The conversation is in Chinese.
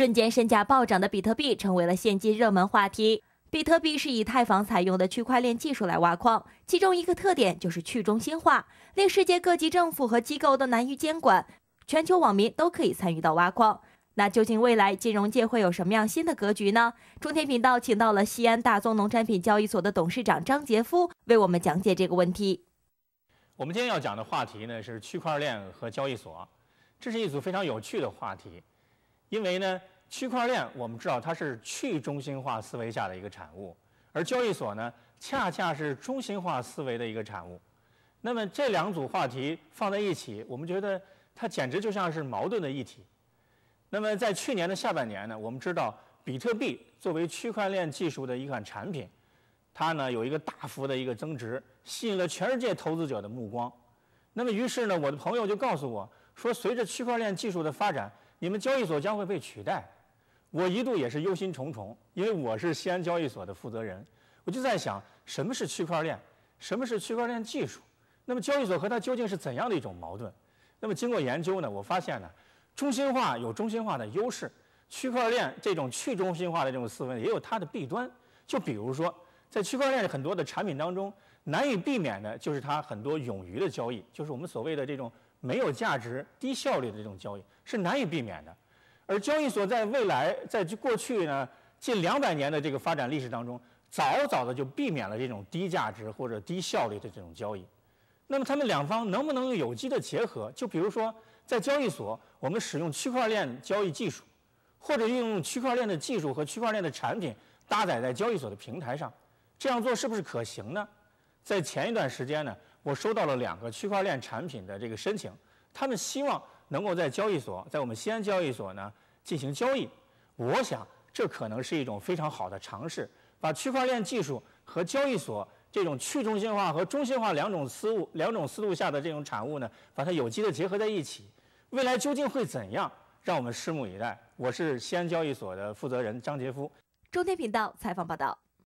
瞬间身价暴涨的比特币成为了现今热门话题。比特币是以太坊采用的区块链技术来挖矿，其中一个特点就是去中心化，令世界各级政府和机构都难于监管。全球网民都可以参与到挖矿。那究竟未来金融界会有什么样新的格局呢？中天频道请到了西安大宗农产品交易所的董事长张杰夫为我们讲解这个问题。我们今天要讲的话题呢是区块链和交易所，这是一组非常有趣的话题。因为呢，区块链我们知道它是去中心化思维下的一个产物，而交易所呢，恰恰是中心化思维的一个产物。那么这两组话题放在一起，我们觉得它简直就像是矛盾的议题。那么在去年的下半年呢，我们知道比特币作为区块链技术的一款产品，它呢有一个大幅的一个增值，吸引了全世界投资者的目光。那么于是呢，我的朋友就告诉我说，随着区块链技术的发展。你们交易所将会被取代，我一度也是忧心忡忡，因为我是西安交易所的负责人，我就在想，什么是区块链，什么是区块链技术，那么交易所和它究竟是怎样的一种矛盾？那么经过研究呢，我发现呢，中心化有中心化的优势，区块链这种去中心化的这种思维也有它的弊端，就比如说，在区块链很多的产品当中，难以避免的就是它很多冗余的交易，就是我们所谓的这种。没有价值、低效率的这种交易是难以避免的，而交易所，在未来，在过去呢近两百年的这个发展历史当中，早早的就避免了这种低价值或者低效率的这种交易。那么，他们两方能不能有机的结合？就比如说，在交易所，我们使用区块链交易技术，或者运用区块链的技术和区块链的产品搭载在交易所的平台上，这样做是不是可行呢？在前一段时间呢？我收到了两个区块链产品的这个申请，他们希望能够在交易所，在我们西安交易所呢进行交易。我想这可能是一种非常好的尝试，把区块链技术和交易所这种去中心化和中心化两种思路、两种思路下的这种产物呢，把它有机的结合在一起。未来究竟会怎样？让我们拭目以待。我是西安交易所的负责人张杰夫。中天频道采访报道。